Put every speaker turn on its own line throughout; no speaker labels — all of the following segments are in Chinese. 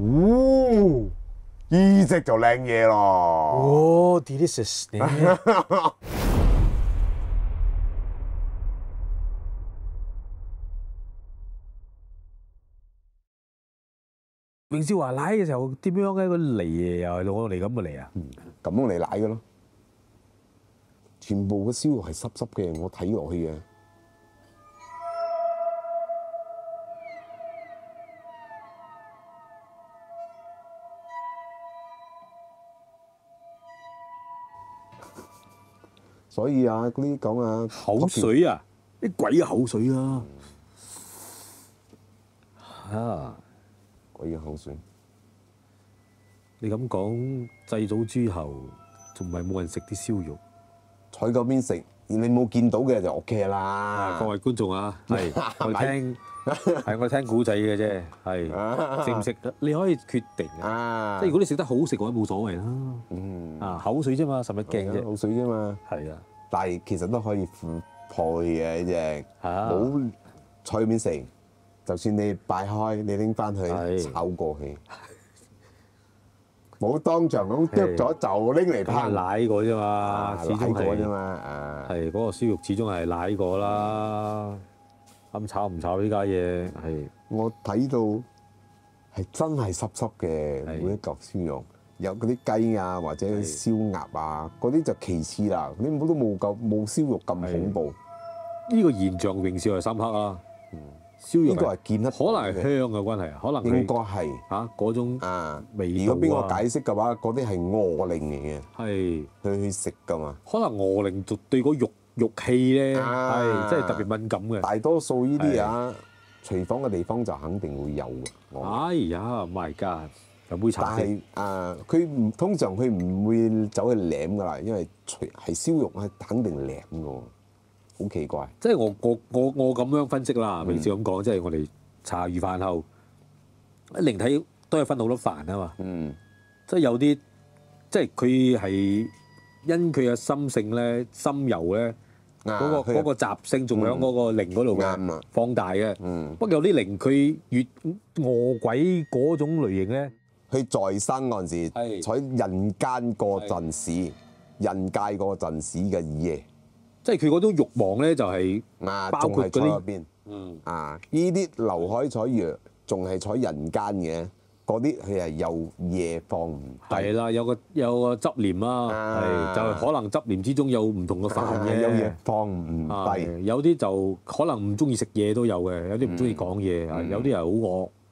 呜，依只就靓嘢咯！哇，啲啲湿湿，
明少话濑嘅成
点样咧？个又攞嚟咁嘅嚟啊？咁样嚟濑嘅咯，全部个烧肉系湿湿嘅，我睇落去嘅。所以啊，嗰啲講啊口水啊，啲鬼口水啊，吓？鬼口水！
你咁講，祭祖之後仲咪冇人食啲燒肉？
喺嗰邊食，你冇見到嘅就 O K 啦。各
位觀眾啊，係 我聽，係我聽古仔嘅啫，係食得？你可以決定
啊，即係如果你食得好食，我都冇
所謂啦。嗯啊，口水啫嘛，十日鏡啫，口
水啫嘛，係啊。但係其實都可以配嘅呢只，冇菜面食。就算你擺開，你拎翻去炒過去，冇當場咁剁咗就拎嚟烹。奶
過啫嘛，始終過啫嘛，係嗰個燒肉始終係奶過啦。咁炒唔
炒呢家嘢係？我睇到係真係濕濕嘅每一嚿燒肉。有嗰啲雞啊，或者燒鴨啊，嗰啲就其次啦。唔冇都冇夠冇燒肉咁恐怖。
呢個現象永少係深刻啊！
燒肉應個係見得，可能係香嘅關係，可能應該係嚇嗰種啊味。如果邊個解釋嘅話，嗰啲係餓鈴嚟嘅，係去去食㗎嘛。可能
餓鈴對對個肉肉氣咧係真係特別敏感嘅。
大多數呢啲啊廚房嘅地方就肯定會有。
哎呀，My God！但係
誒，佢唔通常佢唔會走去舐㗎啦，因為除係燒肉係肯定舐喎，好奇怪。
即係我我我我咁樣分析啦，未少咁講，即係我哋茶餘飯後，靈體都係分好多飯啊嘛。嗯，即係有啲即係佢係因佢嘅心性咧，心油咧嗰個嗰個性仲喺嗰個靈嗰度嘅放大
嘅。嗯，不過有啲靈佢越餓鬼嗰種類型咧。佢在生嗰陣時，喺人間嗰陣時，人界嗰陣時嘅夜，即係佢嗰種慾望咧，就係啊，仲係在邊，嗯啊，呢啲流海彩藥仲係喺人間嘅嗰啲，佢係又夜放，
係啦，有個有個執念啦，係就可能執念之中有唔同嘅反嘅，有 嘢
放，唔
低，有啲就可能唔中意食嘢都有嘅，
有啲唔中意講嘢，有啲人好惡。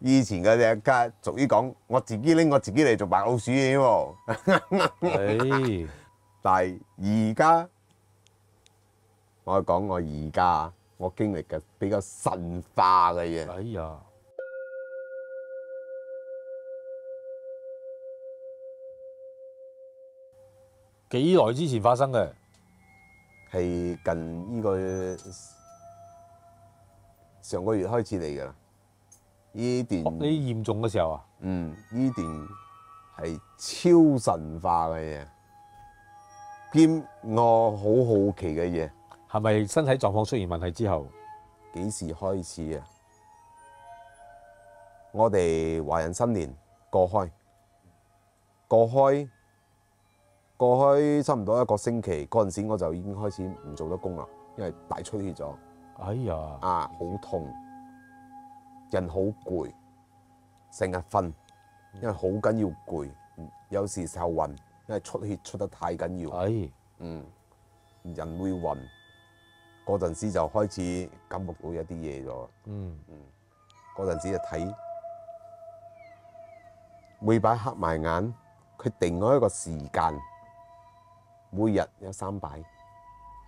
以前嗰只家屬於講我自己拎我自己嚟做白老鼠嘅喎，但係而家我講我而家我經歷嘅比較神化嘅嘢。哎呀，幾耐之前發生嘅？係近呢個上個月開始嚟㗎。呢段你嚴重嘅時候啊，嗯，呢段係超神化嘅嘢，兼我好好奇嘅嘢，係咪身體狀況出現問題之後幾時開始啊？我哋華人新年過開過開過開，差唔多一個星期嗰陣時，我就已經開始唔做得工啦，因為大出血咗，哎呀，啊好痛！人好攰，成日瞓，因為好緊要攰，有時時候暈，因為出血出得太緊要。係，嗯，人會暈，嗰陣時就開始感覺到一啲嘢咗。嗯嗯，嗰陣時就睇，每晚黑埋眼，佢定咗一個時間，每日有三擺，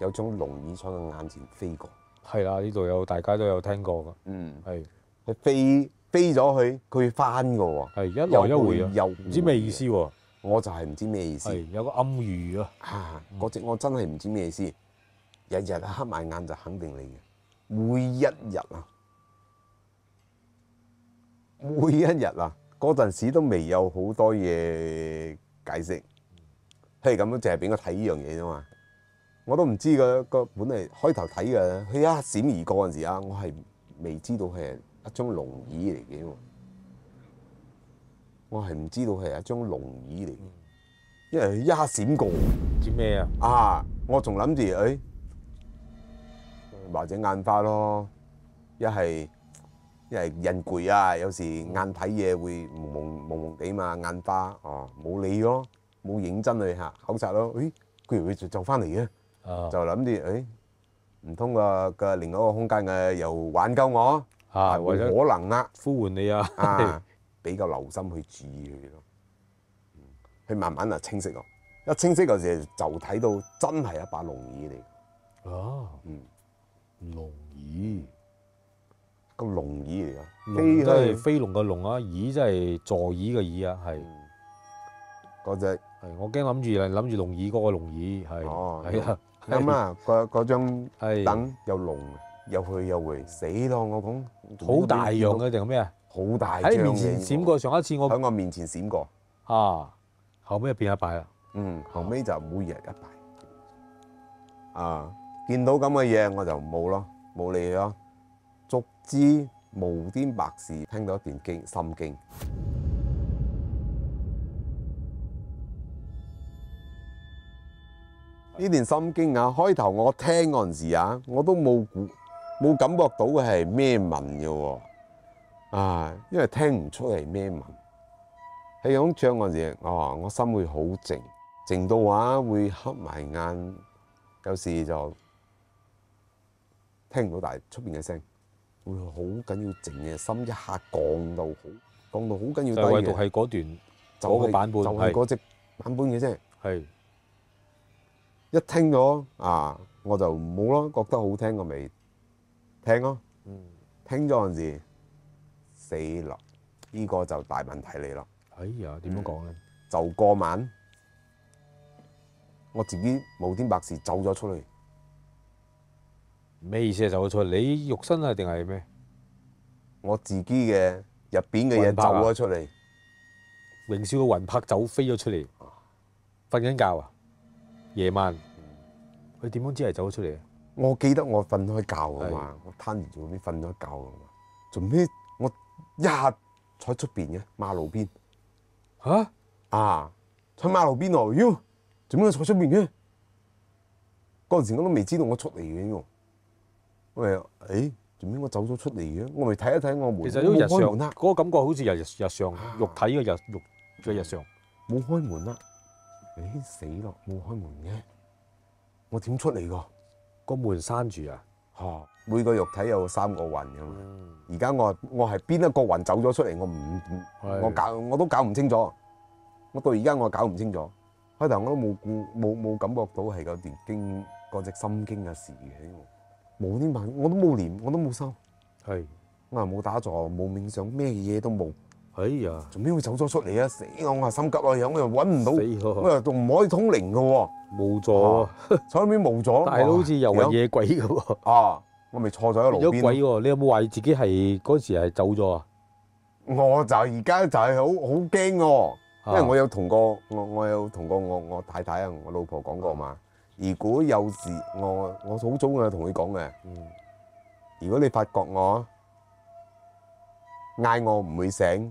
有種龍耳彩嘅眼前飛過。係啦，呢度有大家都有聽過㗎。嗯，係。佢飛飛咗去，佢翻個喎，係一來一回啊，又唔知咩意思喎，我就係唔知咩意思。有個暗語啊！嚇嗰隻我真係唔知咩意思。日日黑埋眼就肯定你嘅，每一日啊，每一日啊，嗰陣時都未有好多嘢解釋。嘿，咁樣就係俾我睇呢樣嘢啫嘛，我都唔知個個本嚟開頭睇嘅，佢一閃而過嗰陣時啊，我係未知道佢。一張龍椅嚟嘅我係唔知道係一張龍椅嚟嘅，因為一刻閃過。知咩啊？啊！我仲諗住誒，或者眼花咯，一係一係人攰啊，有時眼睇嘢會朦朦朦朦地嘛，眼花哦，冇理咯，冇認真去嚇考察咯。誒，居然會就翻嚟嘅，就諗住誒，唔通個個另一個空間嘅又挽救我？啊，或者可能呃，呼喚你啊，啊比較 留心去注意佢咯，嗯，佢慢慢啊清晰咯，一清晰嗰時就睇到真係一把龍椅嚟，啊，嗯，龍椅個龍椅
嚟嘅，都係飛龍嘅龍啊，椅即係座椅嘅椅啊，係嗰只，係我驚諗住諗住龍椅嗰個龍椅，係，哦，係啊，咁啊，
嗰嗰張凳有龍。又去又回，死咯！我講好大樣嘅
定咩啊？好大喺面前閃
過，上一次我喺我面前閃過啊！後尾變一拜啦。嗯，後尾就每日一拜啊！見到咁嘅嘢我就冇咯，冇理佢咯。足之無端白事聽到一段經心經。呢段心經啊，開頭我聽嗰陣時啊，我都冇估。冇感覺到嘅係咩文嘅喎啊！因為聽唔出係咩文，係咁唱嗰陣時，哦，我心會好靜靜到話會黑埋眼，有時就聽唔到，但係出邊嘅聲，好緊要靜嘅心，一下降到好降到好緊要低。就係嗰段嗰個版本係嗰只版本嘅啫，係一聽咗啊，我就冇咯，覺得好聽個味。聽咯，聽咗陣時死落，呢個就大問題嚟咯。哎呀，點樣講咧？就過晚，我自己無端白事走咗出嚟。
咩意思啊？走咗出嚟？你肉身啊，定係咩？我自己嘅入邊嘅嘢走咗出嚟，荣少嘅魂魄走飛咗出嚟。瞓緊覺啊，夜晚，佢點樣知係走
咗出嚟？我記得我瞓開覺啊嘛，我攤完做咩瞓咗覺啊嘛？做咩我日喺出邊嘅馬路邊吓？啊喺馬路邊啊妖做咩坐出邊嘅？嗰陣時我都未知道我出嚟嘅喎。我係誒做咩我走咗出嚟嘅？我咪睇一睇我門，冇開門啦。
嗰個感覺好似日日日常肉體嘅日肉嘅日常
冇開門啦。誒死咯，冇開門嘅，我點出嚟㗎？個門閂住啊！嚇，每個肉體有三個魂咁而家我我係邊一個魂走咗出嚟？我唔我搞我都搞唔清楚。我到而家我搞唔清楚。開頭我都冇冇冇感覺到係嗰段經嗰隻心經嘅事嘅，冇啲問我都冇念，我都冇收。係，我冇打坐，冇冥想，咩嘢都冇。哎呀，做咩会走咗出嚟啊！死我啊，心急啊，又我又揾唔到，我又仲唔可以通灵嘅，冇咗，啊！喺边冇咗，但 系好似又系夜鬼咁啊！我咪错咗喺路边。鬼
喎！你有冇疑自己系嗰时
系走咗啊？我就而家就系好好惊哦，因为我有同过我我有同过我我太太啊，我老婆讲过嘛。如果有时我我好早我同佢讲嘅。如果你发觉我嗌我唔会醒。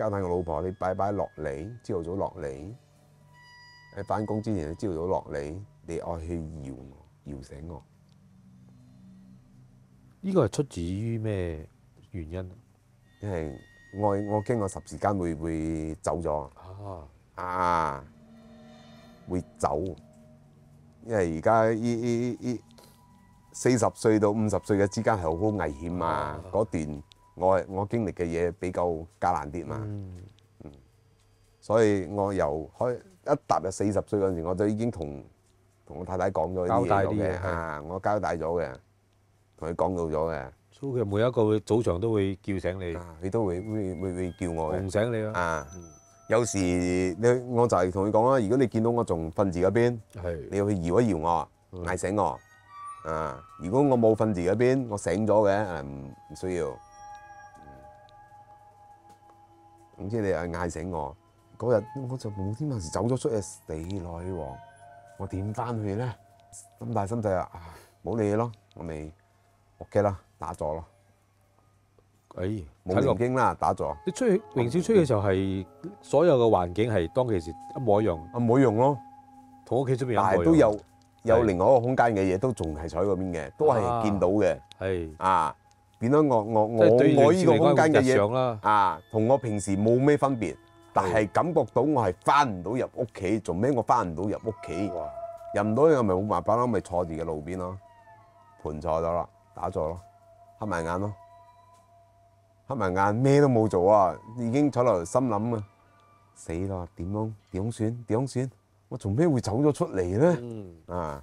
交代我老婆，你拜拜落嚟，朝頭早落嚟，喺翻工之前，你朝頭早落嚟，你愛去搖我，搖醒我。呢個係出自於咩原因？因為我我驚我十時間會會走咗啊！啊，會走，因為而家依依依四十歲到五十歲嘅之間係好危險啊！嗰段。我我經歷嘅嘢比較艱難啲嘛，嗯，所以我由開一踏入四十歲嗰陣時，我就已經同同我太太講咗啲嘢嘅啊，我交代咗嘅，同佢講到咗嘅。所以每一個早上都會叫醒你，佢都會會會會叫我嘅，叫醒你啊。啊，有時你我就係同佢講啦，如果你見到我仲瞓住嗰邊，你要去搖一搖我嗌醒我啊。如果我冇瞓住嗰邊，我醒咗嘅，唔唔需要。總之你又嗌醒我，嗰日我就冇天冇時走咗出去死女往，我點翻去咧？咁大心體啊，冇你咯，我未 OK 啦，打坐咯。哎，冇南京啦，打坐。
你出去榮少出去時候係所有嘅環境係當其時一模一樣，啊
一用咯，同屋企出邊，但係都有有另外一個空間嘅嘢都仲係喺嗰邊嘅，都係見到嘅，係啊。變咗我我我我依個空間嘅嘢啊，同我平時冇咩分別，但係感覺到我係翻唔到入屋企，做咩我翻唔到入屋企？入唔到又咪冇辦法咯，咪坐住嘅路邊咯，盤坐咗啦，打坐咯，黑埋眼咯，黑埋眼咩都冇做啊，已經坐落嚟心諗啊，死啦，點樣點算點算？我做咩會走咗出嚟咧？啊！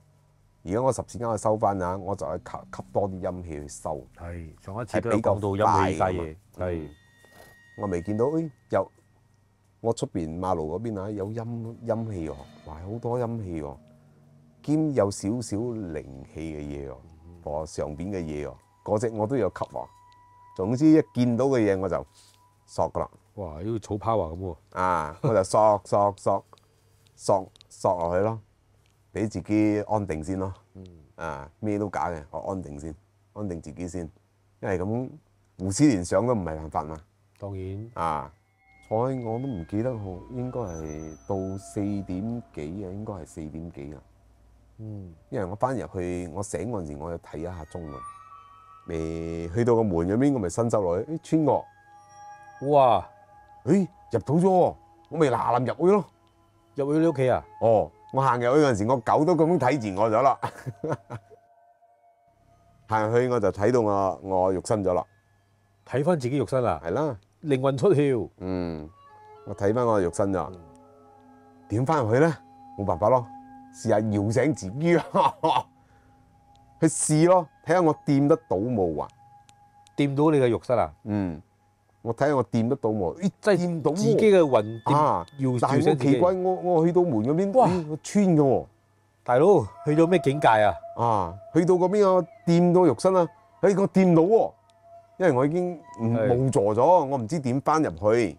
而家我十字間去收翻啊，我就去吸吸多啲音氣去收。係上一次比較大嘅嘢。係，我未見到，誒，有我出邊馬路嗰邊啊，有音陰氣喎，哇，好多音氣喎，兼有少少靈氣嘅嘢喎，和上邊嘅嘢喎，嗰只我都有吸喎。總之一見到嘅嘢我就索噶啦。哇，呢似草泡啊咁喎。啊，我就索 索索索落去咯。俾自己安定先咯，啊咩都假嘅，我安定先，安定自己先，因為咁胡思亂想都唔係辦法嘛。當然。啊，喺我都唔記得好應該係到四點幾啊，應該係四點幾啊。嗯。因為我翻入去，我醒嗰陣時，我睇一下鐘啊，未去到個門入邊，我咪伸手落去，穿過，哇，咦入到咗我咪嗱嗱入去咯，入去你屋企啊？哦。我行入去嗰阵时，我狗都咁样睇住我咗啦。行入去我就睇到我我肉身咗啦。睇翻自己肉身啦。系啦。灵魂出窍。嗯，我睇翻我嘅肉身咋？点翻去咧？冇办法咯，试下摇醒自己啊。去试咯，睇下我掂得到冇啊？掂到你嘅肉身啊？嗯。我睇下我掂得到喎，咦，真掂到自己嘅魂啊！搖但係奇怪，我我去到門嗰邊，哇，我穿嘅喎！大佬，去到咩境界啊？啊，去到嗰邊我掂到肉身啊，喺我掂到喎，因為我已經蒙助咗，我唔知點翻入去，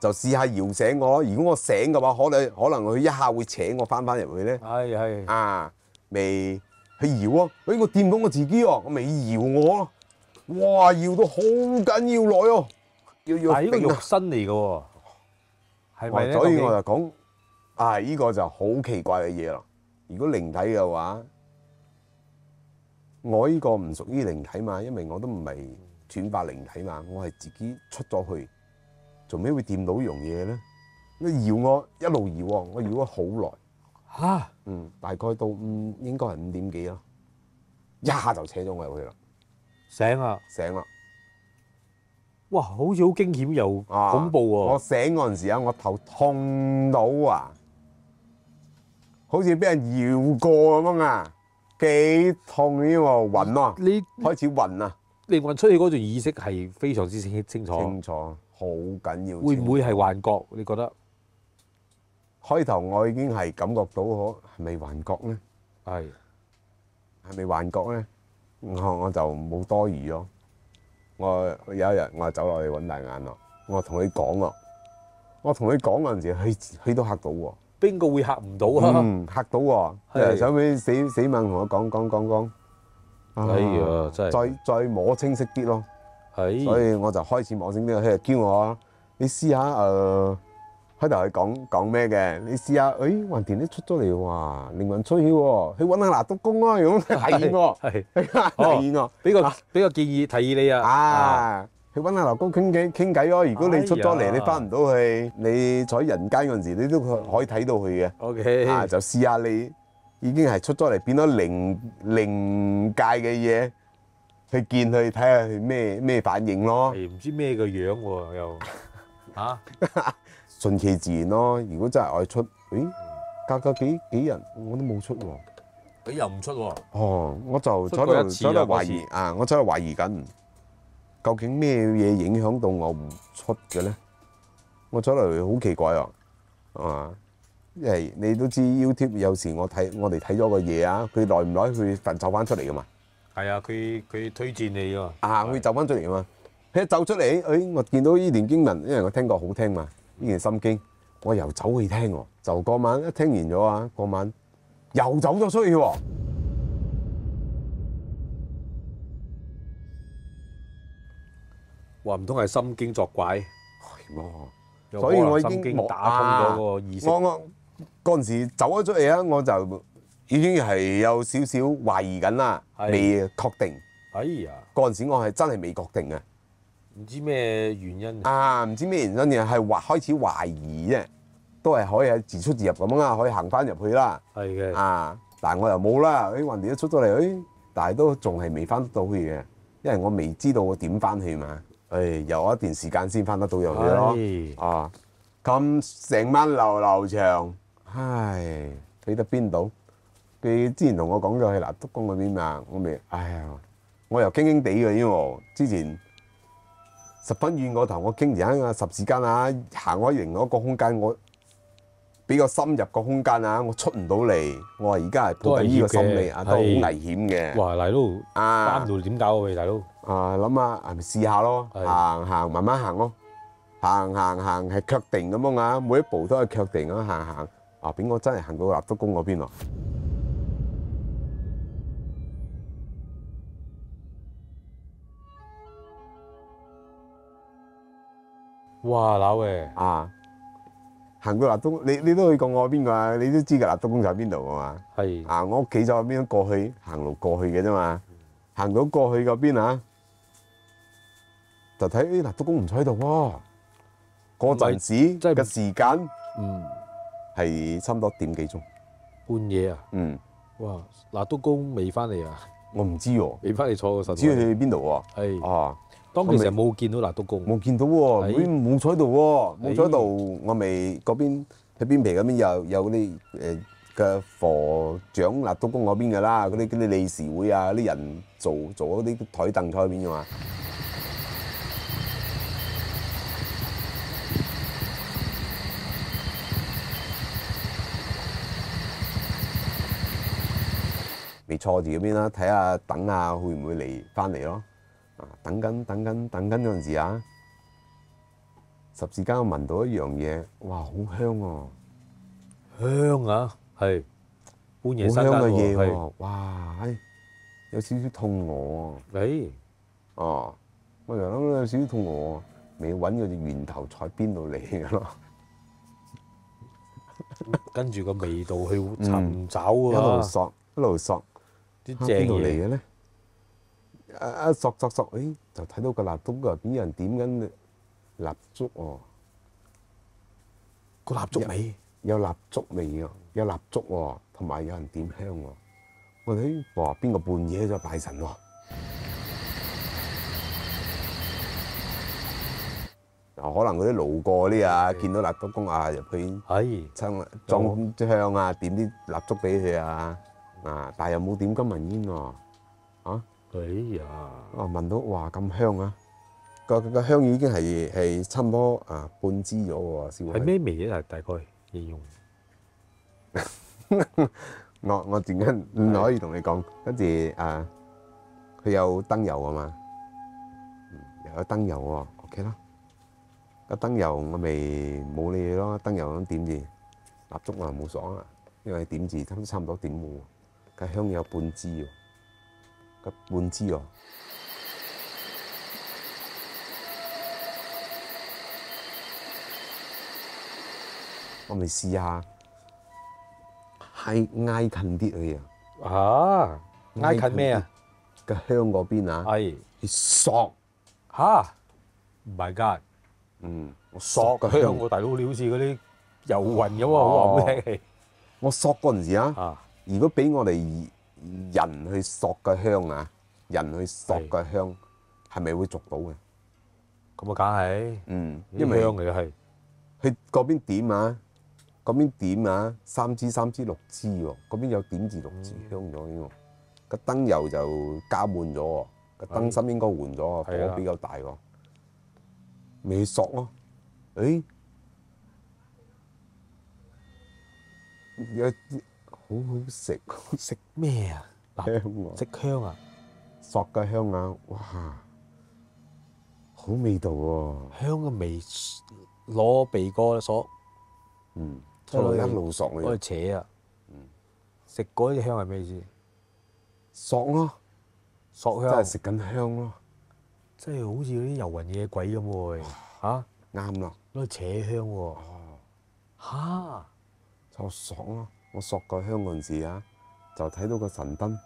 就試下搖醒我。如果我醒嘅話，可能可能佢一下會請我翻翻入去咧。
係係。
啊，未去搖啊！誒，我掂到我自己喎，我未搖我。哇！搖到好緊要耐哦，要要肉身嚟嘅喎，係咪所以我就講，係依個就好奇怪嘅嘢啦。如果靈體嘅話，我依個唔屬於靈體嘛，因為我都唔係斷髮靈體嘛，我係自己出咗去，做咩會掂到依樣嘢咧？搖我一路搖，我搖咗好耐，吓，嗯，大概到五應該係五點幾咯，一下就扯咗我入去啦。醒啊！醒啦！哇，好似好驚險又恐怖喎！我醒嗰阵时啊，我头痛到啊，好似俾人摇过咁样啊，几痛呢個晕啊！你开始晕啊？你暈出去嗰阵意识系非常之清清楚，清楚，好紧要。会唔会系幻觉？你觉得？开头我已经系感觉到可系咪幻觉咧？系，系咪幻觉咧？我我就冇多疑咯。我有一日我走落去揾大眼咯，我同佢講咯，我同佢講嗰陣時，佢佢都嚇到喎。邊個會嚇唔到啊？嚇到喎，想俾死死問同我講講講講。哎呀，真係再再摸清晰啲咯。係，所以我就開始摸清晰，佢就叫我你試下誒。开头佢讲讲咩嘅？你试下，誒橫田都出咗嚟哇！靈魂出咗喎，去揾下納督公啊！咁係喎，
係啊，喎，俾個俾個建議
提議你啊！啊，去揾下劉公傾偈傾偈咯。如果你出咗嚟，你翻唔到去，你喺人間嗰陣時，你都可以睇到佢嘅。OK，啊，就試下你已經係出咗嚟，變咗靈靈界嘅嘢，去見佢睇下佢咩咩反應咯。唔知咩個樣喎又嚇？順其自然咯。如果真係外出，誒，隔咗幾幾日我都冇出喎。你又唔出喎？哦，我就出過一次啊，我真係懷疑緊，究竟咩嘢影響到我唔出嘅咧？我走嚟，好奇怪啊！啊，因為你都知 YouTube 有時我睇我哋睇咗個嘢啊，佢耐唔耐佢就走翻出嚟噶嘛？
係啊，佢佢推薦你喎。
啊，佢走翻出嚟嘛？佢一走出嚟，誒，我見到呢段經文，因為我聽過好聽嘛。呢件心經，我又走去聽喎，就嗰晚一聽完咗啊，嗰晚又走咗出去喎，
話唔通係心經作怪？系所以我已經莫啊。我我
嗰陣時走咗出嚟啊，我就已經係有少少懷疑緊啦，未確定。哎呀，嗰陣時我係真係未確定啊。
唔知咩原因
啊！唔知咩原因嘅係话開始懷疑啫，都係可以自出自入咁啊，可以行翻入去啦。系嘅啊，但系我又冇啦。誒，掂一出咗嚟，诶，但係都仲係未翻得到去嘅，因為我未知道我點翻去嘛。誒，有一段時間先翻得到入去咯。啊，咁成晚流流長，唉，去得邊度？佢之前同我講咗去嗱篤江嗰邊嘛，我未，哎呀，我又惊惊地嘅喎。之前。十分遠我頭，我傾住啊十時間啊行開另嗰個空間，我比個深入個空間啊，我出唔到嚟。我話而家係都係呢個心理啊，都好危險嘅。哇！大佬啊，咁點搞啊？大佬啊，諗下咪試下咯，行行慢慢行咯，行行行係確定咁樣啊，每一步都係確定咁行行啊，邊個真係行到立德宮嗰邊啊？哇！嗱喂！啊，行过納東，你你都可以講我边个啊？你都知噶納東公就喺邊度噶嘛？系啊，我屋企就喺邊，过去行路过去嘅啫嘛。行到过去嗰邊啊，就睇納東工唔在喺度喎。個陣時嘅时间，嗯，系差唔多点几钟，半夜啊？嗯。哇！
納東工未翻嚟啊？
我唔知喎。未翻嚟坐個實，知佢去边度喎？
係啊。當我未冇見到納督公，
冇見到喎，佢冇喺度喎，冇坐喺度。我未嗰邊喺邊邊嗰邊有有嗰啲誒嘅課長納督公嗰邊嘅啦，嗰啲嗰啲理事會啊，啲人做做嗰啲台凳坐喺邊嘅嘛。未錯住嗰邊啦，睇下等下會唔會嚟翻嚟咯。等緊等緊等緊嗰陣時啊，十字間我聞到一樣嘢，哇，好香喎，
香啊，
係半夜三更嘢喎，哇，有少少痛俄，哎，哦，咪呀，有少少痛俄，未揾佢哋源頭在邊度嚟嘅咯，
跟住個味道去尋找喎，一路索
一路索，啲正嘢嘅咧。誒啊！索索索，誒就睇到個蠟燭啊！啲人點緊蠟燭喎。個蠟燭味有蠟燭味啊！有蠟燭喎，同埋有人點香喎。我睇哇，邊個半夜喺拜神喎？嗱，可能佢啲路過啲啊，見到蠟燭公啊，入去裝裝香啊，點啲蠟燭俾佢啊。啊，但係又冇點金文煙喎。啊！哎呀！哦，聞到哇咁香啊！個個香已經係係差唔多啊半支咗喎，燒係
咩味啊？大概形容。
我我陣間唔可以同你講，跟住啊，佢有燈油啊嘛，又有燈油喎。OK 啦，個燈油我咪冇理咯。燈油咁點住蠟燭我又冇爽啊，因為點字差唔多點冇。喎，個香有半支喎。个半支哦，我咪试下，系挨近啲去啊！挨近咩啊？个香嗰边啊，系
索吓，m y god，嗯，我索个香我大佬你好似嗰啲游魂咁啊，好难听气。
我索嗰阵时啊，如果俾我哋人去索嘅香啊，人去索嘅香，系咪会续到嘅？
咁啊，梗系。嗯，香嘅
系。佢嗰边点啊？嗰边点啊？三支三支六支喎，嗰边有点字六支香咗添喎。个灯油就加满咗，个灯芯应该换咗，火比较大喎，未索咯，哎，好好食，食咩啊？香喎，食香啊！索嘅香啊，哇，
好味道喎！香嘅味攞鼻哥嗦，嗯，一路嗦嘅，攞嚟扯啊，嗯，食嗰啲香系咩意思？嗦咯，嗦香，真係食緊香咯，
即係好似嗰啲遊魂野鬼咁喎，吓啱啦，攞嚟扯香喎，
嚇
就嗦咯。我索过香港陣時啊，就睇到个神灯，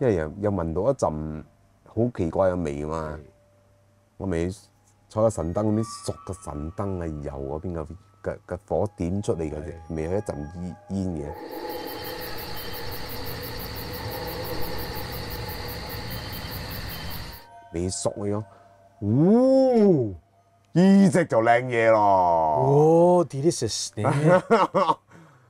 因为又又闻到一阵好奇怪嘅味嘛。我未坐個神灯嗰邊索個神灯啊，油嗰邊個嘅嘅火点出嚟嘅，只，未有一阵烟烟嘅。你索嘅，哇！呢只就靓嘢咯。哦 d e l i c i o u s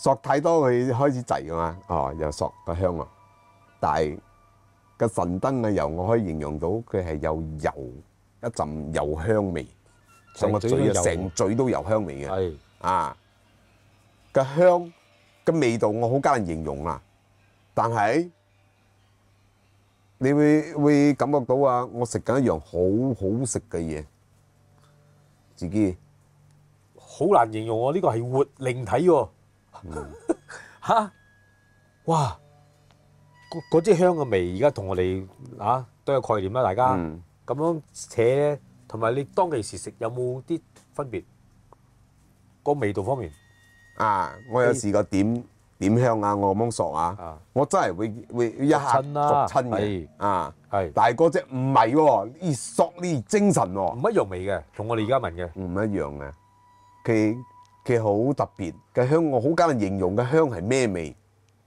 索太多佢開始滯噶嘛，哦，又索個香啊！但系個神燈嘅油，我可以形容到佢係有油一陣油香味，成以嘴成嘴都油香味嘅。啊，個香個味道我好難形容啊，但係你會會感覺到啊，我食緊一樣好好食嘅嘢，自己
好難形容我呢個係活靈體喎。吓 哇！嗰支只香嘅味，而家同我哋啊都有概念啦，大家咁样扯，同埋你当其时食有冇啲分别？个味道方面
啊，我有试过点点香啊，我咁索啊，我真系会会一下续亲啊，系，但系嗰只唔系喎，呢索呢精神喎，唔一样味嘅，同我哋而家闻嘅唔一样嘅，佢。嘅好特別嘅香，我好難形容嘅香係咩味，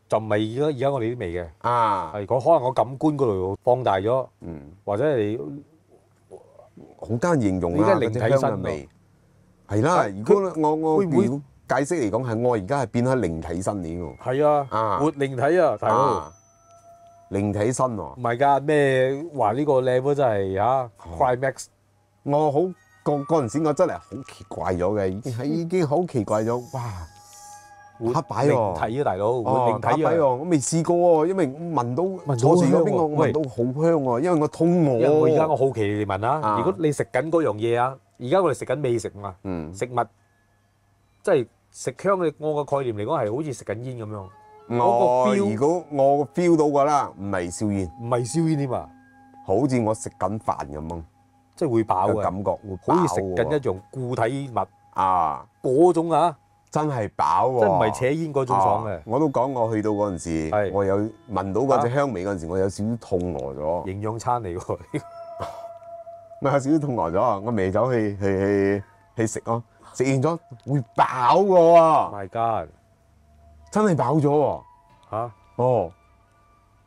就唔係而家而家我哋啲味嘅
啊，係可能我感官嗰度放大咗，嗯，或者你
好難形容啊，嗰啲香嘅味，係啦，如果我我會解釋嚟講係我而家係變咗靈體身啲喎，係
啊，活靈體啊，大佬
靈體身喎，唔係㗎咩話呢個 level 就係嚇，Climax，我好。個嗰陣時我真係好奇怪咗嘅，已經係 已經好奇怪咗，哇！黑擺喎，睇啊，大佬，黑擺喎，我未試過喎，因為聞到坐住邊我聞到好香啊，因為我肚餓而家我好奇你
問啊，如果你食緊嗰樣嘢啊，而家我哋食緊美食嘛，食物即係食香嘅，我個概念嚟講係好似食緊煙咁樣。
我如果我 feel 到㗎啦，唔係燒煙，唔係燒煙添啊？好似我食緊飯咁。即係會飽嘅感覺，會好似食緊一樣固體物啊！嗰種啊，真係飽喎，即係唔係扯煙嗰種爽嘅。我都講我去到嗰陣時，我有聞到嗰只香味嗰陣時，我有少少痛攔咗。營養餐嚟喎，唔 有少少痛攔咗啊！我未走去去去去食咯，食完咗會飽嘅喎。My God！真係飽咗喎嚇哦，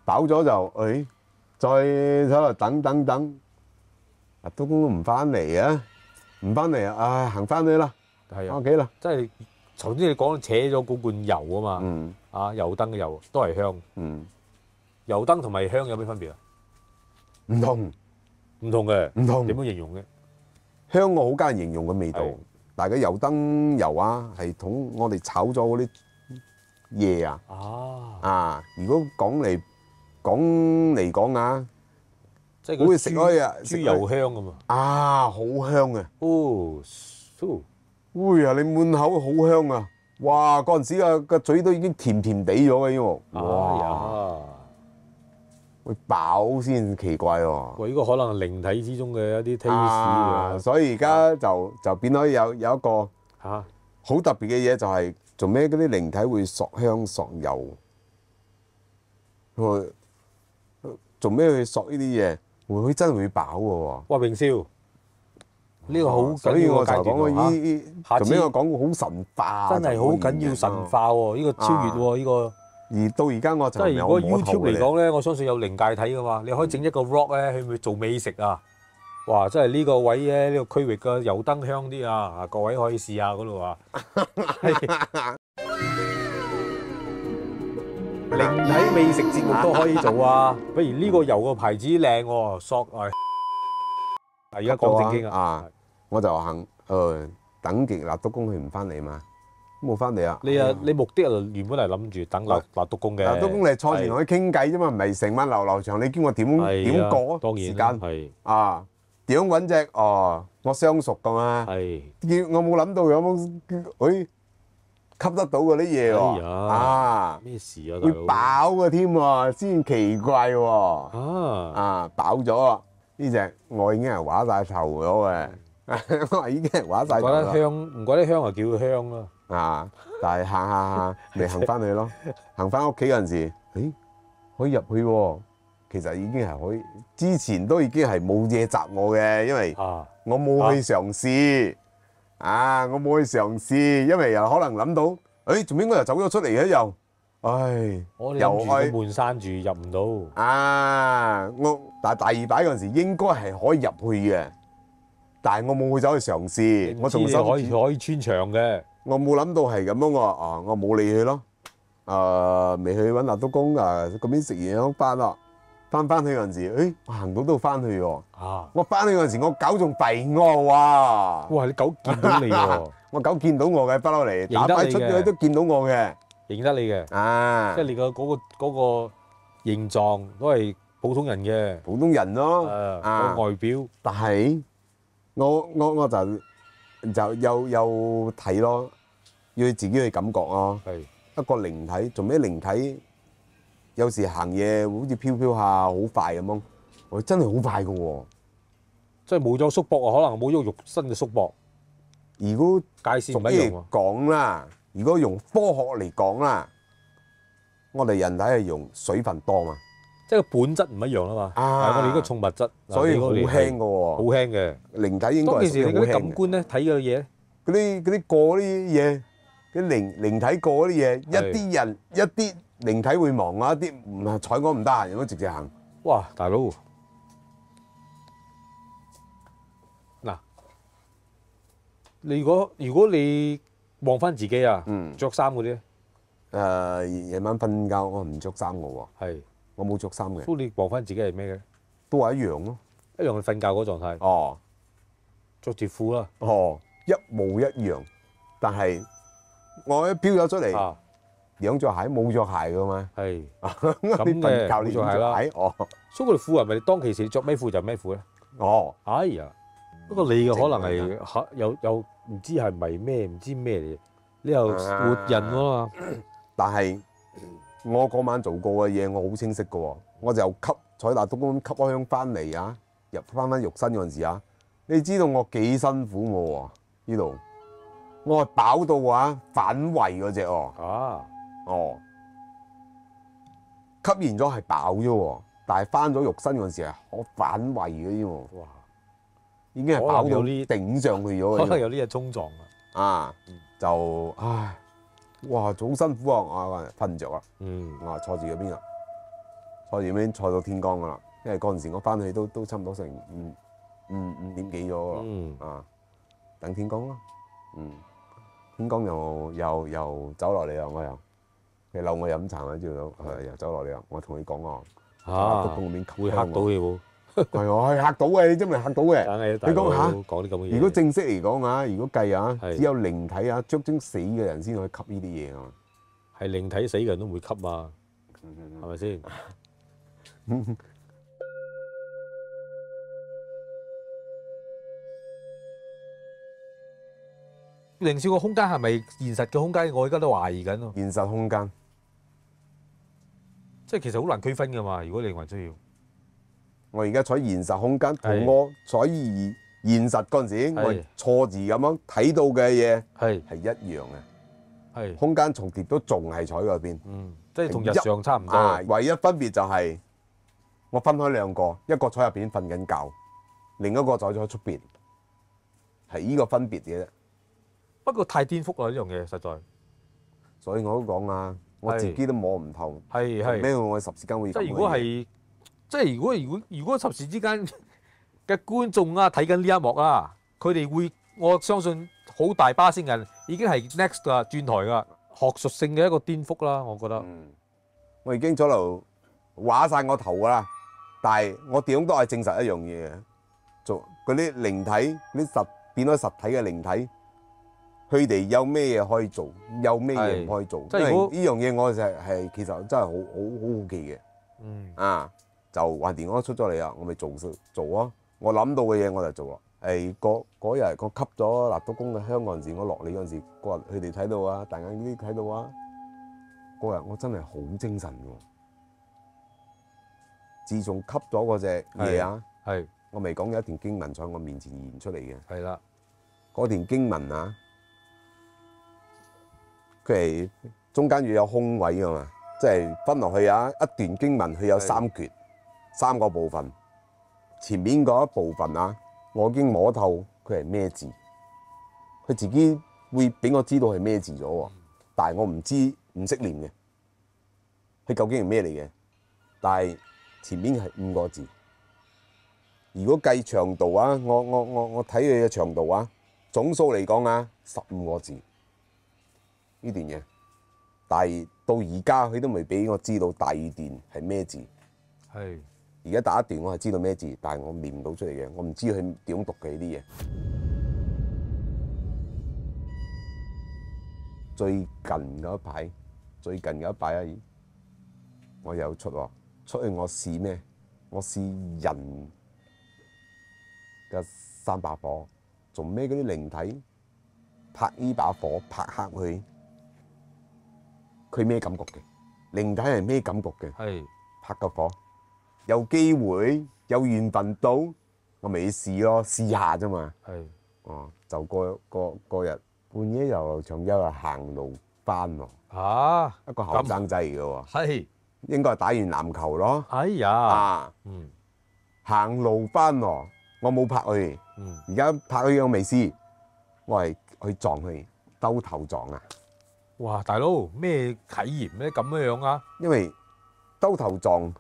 飽咗就誒，再出嚟等等等。阿東哥唔翻嚟啊，唔翻嚟啊，唉，行翻去啦，係 OK 啦。即係頭
先你講扯咗嗰罐油啊嘛，嗯，啊油燈嘅油都係香，嗯，油燈同埋香有咩分別啊？唔同，唔同嘅，唔同。點樣形容
嘅？香我好加形容嘅味道。但係佢油燈油啊，係同我哋炒咗嗰啲嘢啊。啊，如果講嚟講嚟講啊。即係佢食開啊，豬油香咁啊！啊，好香啊！哦，都，會呀，你滿口好香啊！哇，嗰陣時啊，個嘴都已經甜甜地咗嘅依個。哇！會飽先奇怪喎。呢、依個可能靈體之中嘅一啲 taste 啊，所以而家就就變咗有有一個嚇好特別嘅嘢，就係做咩嗰啲靈體會索香索油？做咩去索呢啲嘢？會真會飽嘅喎。
哇！榮少，呢個好
緊要界點嚇。前邊我講好神化，真係
好緊要神化喎！呢個超越喎，呢個。而到而家我真係如果 YouTube 嚟講咧，我相信有靈界體嘅嘛，你可以整一個 rock 咧去做美食啊！哇！真係呢個位咧，呢個區域嘅油燈香啲啊！啊，各位可以試下嗰度啊。你喺美食節目都可以做啊！不如呢個油個牌子靚喎，索誒。啊，而家講正經
啊！我就肯誒等極納督公佢唔翻嚟嘛，冇翻嚟啊！
你啊，你目的啊，原本係諗住等納納督公嘅。納督公你坐前同
佢傾偈啫嘛，唔係成晚流流長，你叫我點點過時間？係啊，點揾只哦？我相熟噶嘛。我冇諗到有冇佢。吸得到嗰啲嘢喎，啊咩事啊？會飽嘅添喎，先奇怪喎。啊啊飽咗啊！呢只我已經係畫晒頭咗嘅。我已經係畫晒頭覺得香，唔覺得香啊？叫香咯。啊，但係行下下未行翻去咯。行翻屋企嗰陣時，誒可以入去喎。其實已經係可以，之前都已經係冇嘢擋我嘅，因為我冇去嘗試。啊！我冇去嘗試，因為又可能諗到，誒，仲應該又走咗出嚟嘅又，唉，又去门山住入唔到。啊！我但系第二擺嗰陣時應該係可以入去嘅，但係我冇去走去嘗試。可以可以穿
牆嘅。
我冇諗到係咁样，我啊，我冇理佢咯。啊，未去搵立督工啊！咁边食完香翻啦。翻翻去嗰陣時，誒，我行到都翻去喎。啊！我翻去嗰陣時，我狗仲避我喎。哇！你狗見到你喎？我狗見到我嘅不嬲嚟，打牌出去都見到我嘅，
認得你嘅。啊，即係你個嗰個嗰個形
狀都係普通人嘅，普通人咯。啊，外表。但係我我我就就又又睇咯，要自己去感覺咯。係一個靈體，做咩靈體？有時行嘢好似飄飄下，好快咁樣，我真係好快嘅喎，即係冇咗縮搏啊，可能冇咗肉身嘅縮搏。如果介線咩講啦？如果用科學嚟講啦，我哋人體係用水分多嘛，
即係個本質唔一樣啊嘛。啊，我哋應該重物質，所以好輕嘅喎，好輕嘅靈體應該係輕感官咧睇嘅嘢咧，
嗰啲嗰啲過嗰啲嘢，啲靈靈體過嗰啲嘢，一啲人一啲。靈體會忙啊！啲唔踩我唔得閒，有冇直接行？哇！大佬，
嗱，你如果如果你望翻自己啊，
着衫嗰啲，誒夜晚瞓覺我唔着衫嘅喎，係我冇着衫嘅。咁你望翻自己係咩嘅？都係一樣咯，
一樣係瞓覺嗰狀態。哦，
着條褲啦。哦，一模一樣，但係我一飆咗出嚟。養咗鞋冇咗鞋㗎嘛？係 咁，教你著鞋啦。
哦，蘇格嗰條褲係咪當其時着咩褲就咩褲咧？哦，哎呀，不過你嘅可能係嚇有有唔知係咪咩唔知咩嚟嘅，你又活人喎
嘛？但係我嗰晚做過嘅嘢，我好清晰嘅喎。我就吸彩打東咁吸香翻嚟啊，入翻翻肉身嗰陣時啊，你知道我幾辛苦我喎？呢度我係飽到啊反胃嗰只哦。啊！哦，吸完咗係飽咗，但係翻咗肉身嗰時係好反胃嗰啲喎。哇，已經係跑到頂上去咗。可能有啲嘢衝撞啊。啊，就唉，哇，好辛苦啊！我瞓唔着啊。嗯，我坐住嗰邊啦，坐住邊坐到天光噶啦。因為嗰陣時我翻去都都差唔多成五五五點幾咗啦。嗯，啊，等天光啦。嗯，天光又又又走落嚟啦，我又。佢留我飲茶啦，知道？誒又走落嚟，我同你講啊，嚇，佢嚇到嘅喎，係我係嚇到嘅，你真係嚇到嘅，你講嚇，講啲咁嘅嘢。如果正式嚟講啊，如果計啊，只有靈體啊，將精死嘅人先可以吸呢啲嘢啊，
係靈體死嘅人都會吸啊，係咪先？靈 少个空間係咪現實嘅空間？
我而家都懷疑緊咯，現實空間。
即係其實好難區分噶嘛，
如果你為需要，我而家喺現實空間同我喺二現實嗰陣時，我錯字咁樣睇到嘅嘢係係一樣嘅，係空間重疊都仲係喺嗰邊，嗯，即係同日常差唔多，唯一分別就係我分開兩個，一個喺入邊瞓緊覺，另一個就喺出邊，係呢個分別嘅啫。
不過太顛覆啦呢樣嘢，實在，
所以我都講啊。我自己都摸唔透，唔知咩？我十時間會。即係如果
係，即係如果如果如果十時之間 嘅觀眾啊，睇緊呢一幕啊，佢哋會我相信好大巴仙人已經係 next 啊，轉台噶學術性嘅一個顛覆啦，我覺得。嗯。
我已經咗度畫晒我頭㗎啦，但係我點都係證實一樣嘢，做嗰啲靈體，啲實變咗實體嘅靈體。佢哋有咩嘢可以做，有咩嘢唔可以做。即係呢樣嘢，我就係其實真係好好好好奇嘅。嗯啊，就橫掂我出咗嚟啊，我咪做做啊。我諗到嘅嘢我就做啦。係嗰嗰日我吸咗納都公嘅香港陣時，我落嚟嗰陣時，嗰日佢哋睇到啊，大眼啲睇到啊，嗰日我真係好精神喎。自從吸咗嗰隻嘢啊，係我未講有一段經文在我面前現出嚟嘅。係啦，嗰段經文啊。佢係中間要有空位噶嘛，即係分落去啊一段經文，佢有三橛三個部分，前面嗰一部分啊，我已經摸透佢係咩字，佢自己會俾我知道係咩字咗，但係我唔知唔識念嘅，佢究竟係咩嚟嘅？但係前面係五個字，如果計長度啊，我我我我睇佢嘅長度啊，總數嚟講啊，十五個字。呢段嘢，但係到而家佢都未俾我知道第二段係咩字。係而家第一段我係知道咩字，但係我念唔到出嚟嘅，我唔知佢點讀嘅啲嘢。最近嗰一排，最近嗰一排啊，我有出喎，出去我試咩？我試人嘅三把火，做咩嗰啲靈體拍呢把火拍黑佢。佢咩感覺嘅？零體係咩感覺嘅？係拍個火，有機會有緣分到，我未試咯，試下啫嘛。係哦，就過個過日半夜又長休啊，行路翻喎。嚇！一個後生仔嘅喎，係應該係打完籃球咯。哎呀啊，嗯，行路翻喎，我冇拍佢，而家拍佢我未試，我係去撞佢兜頭撞啊！
哇，大佬咩體驗咧？咁樣樣啊？
因為兜頭撞，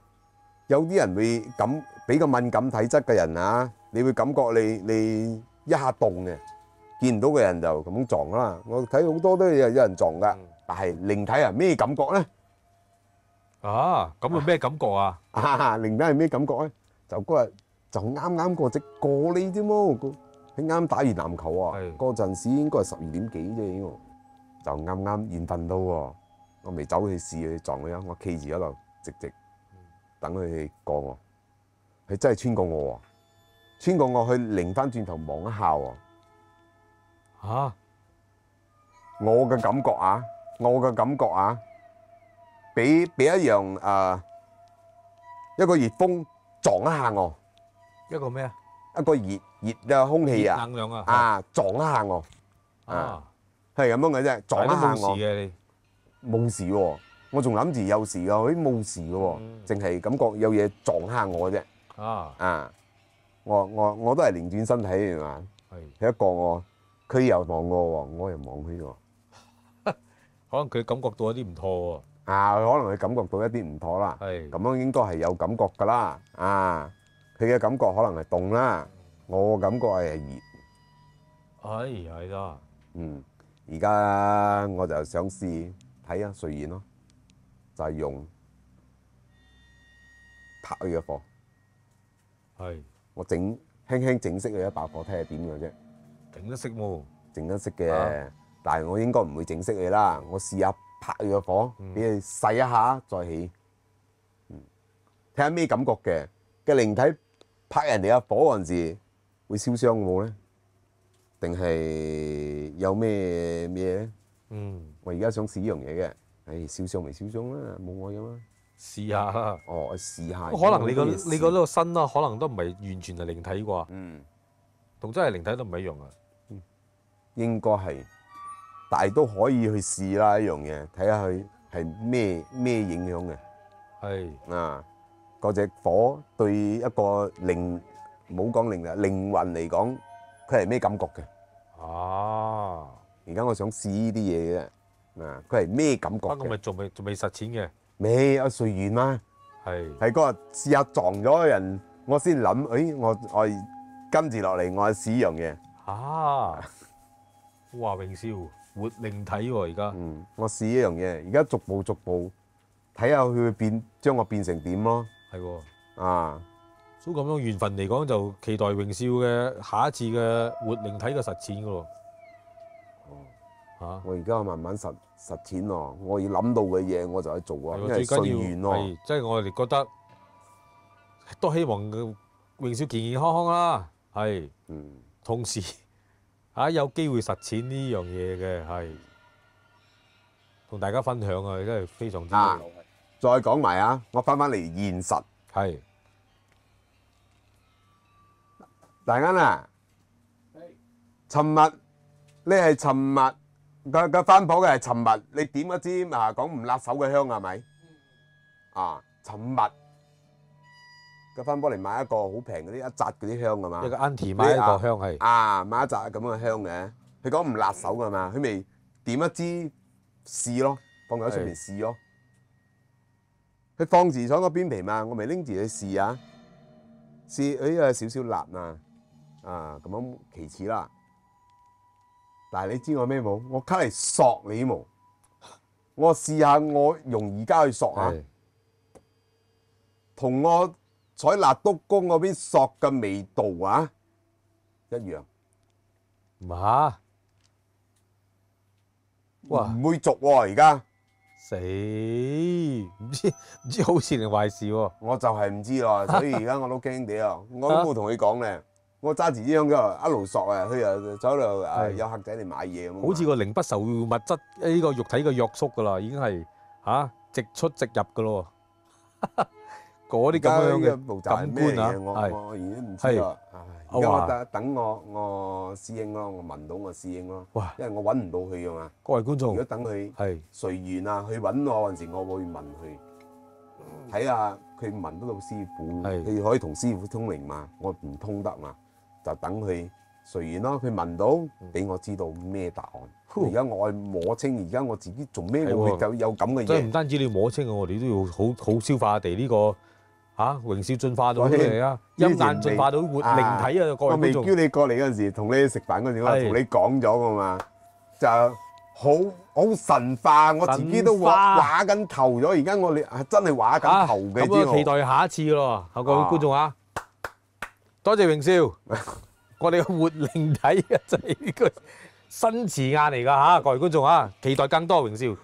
有啲人會感比較敏感體質嘅人啊，你會感覺你你一下凍嘅，見唔到嘅人就咁撞啦。我睇好多都有人撞噶，但係另睇人咩感覺咧？
啊，咁啊咩感覺啊？
哈哈，另睇係咩感覺咧？就嗰日就啱啱過只過你啫麼？你啱打完籃球啊？嗰陣時應該係十二點幾啫就啱啱緣分到喎，我未走去試去撞佢啊！我企住喺度，直直等佢過我。佢真係穿過我喎，穿過我去擰翻轉頭望一下喎。嚇！我嘅感覺啊，我嘅感覺啊，俾俾一樣誒，一個熱風撞一下我。一個咩啊？一個熱熱嘅空氣啊！啊撞一下我。啊！係咁樣嘅啫，撞下我冇事嘅，冇事喎。我仲諗住有事嘅，咦冇事嘅喎，淨係感覺有嘢撞下我啫。啊啊，我我我都係靈轉身體啊嘛。係佢個我，佢又望我喎，我又望佢喎。
可能佢感覺到一啲唔妥
喎。啊，可能佢感覺到一啲唔妥啦。係咁樣應該係有感覺㗎啦。啊，佢嘅感覺可能係凍啦，我感覺係
熱。哎，係啦。
嗯。而家我就想試睇下瑞遠咯，就係用拍佢嘅火，係我整輕輕整熄佢一爆火，睇下點樣啫。整得熄喎，整得熄嘅，但係我應該唔會整熄佢啦。我試下拍佢嘅火，俾佢細一下再起，睇下咩感覺嘅。嘅靈體拍人哋嘅火還是會燒傷冇咧？定係有咩咩？嗯，我而家想試一樣嘢嘅，唉，少傷未少傷啦，冇愛噶嘛，試下嚇。哦，試下。可能你個你個呢
個身啦，可能都唔係完全係靈體啩。嗯，同真係靈體都唔一樣啊。嗯，
應該係，但係都可以去試啦一樣嘢，睇下佢係咩咩影響嘅。係。啊，嗰只火對一個靈冇講靈啊靈魂嚟講，佢係咩感覺嘅？哦，而家我想试呢啲嘢嘅，嗱，佢系咩感觉嘅？我咪
仲未仲未实践嘅，
未阿瑞元啦。系係嗰日试下撞咗人，我先谂，诶，我我跟住落嚟，我试样嘢。
啊，哇！永少活灵体喎，而家。嗯，
我试呢样嘢，而家逐步逐步睇下佢会变，将我变成点咯？系
喎，啊。都咁樣緣分嚟講，就期待榮少嘅下一次嘅活靈體嘅實踐噶
喎。我而家慢慢實實踐咯，我要諗到嘅嘢我就去做啊，因為要緣咯。
即係我哋覺得都希望榮少健健康康啦。係，同時嚇 有機會實踐呢樣嘢嘅，係同大家分享啊，真係非常之好。
再講埋啊，我翻返嚟現實係。大家啦，尋物，你係尋物個個番婆嘅係尋物。你點一支啊？講唔辣手嘅香係咪？啊，尋物個番譜嚟買一個好平嗰啲一扎嗰啲香係嘛？一個 u n c l 買一個香係啊，買一扎咁嘅香嘅，佢講唔辣手㗎嘛？佢咪點一支試咯，放喺上面試咯。佢放住咗個邊皮嘛，我咪拎住去試啊，試哎呀少少辣嘛。啊，咁樣其次啦，但係你知我咩冇？我卡嚟索你冇？我試下我用而家去索下，同我喺納都公嗰邊索嘅味道啊一樣，唔哇！唔會俗喎而家，死唔知唔知好事定壞事喎？我就係唔知咯，所以而家我都驚啊！我都冇同佢講咧。我揸住呢樣嘅，一路索啊！佢又走喺度，有客仔嚟買嘢咁。好似
個靈不受物質呢個肉體嘅約束㗎啦，已經係嚇直出直入㗎咯。嗰啲咁樣嘅等咩嘢？我我完唔知喎。而家
等等我我師兄咯，我聞到我師兄咯。哇！因為我揾唔到佢啊嘛。各位觀眾，如果等佢隨緣啊，去揾我陣時，我可問佢睇下佢聞得到師傅，佢可以同師傅通靈嘛？我唔通得嘛？就等佢隨緣咯，佢問到俾我知道咩答案。而家我係摸清，而家我自己做咩會有有咁嘅嘢？真係唔
單止你要摸清，我哋都要好好消化地呢個嚇榮少進化到咩嚟啊？陰暗進化到活靈體啊！個個我未叫你
過嚟嗰陣時，同你食飯嗰陣時，我同你講咗㗎嘛，就好好神化，我自己都畫畫緊頭咗。而家我哋真係畫緊頭嘅。咁啊，期待
下一次咯，各位觀眾啊！多謝榮少，我哋嘅活靈體啊，就呢个新词眼嚟㗎吓，各位觀眾啊，期待更多榮少。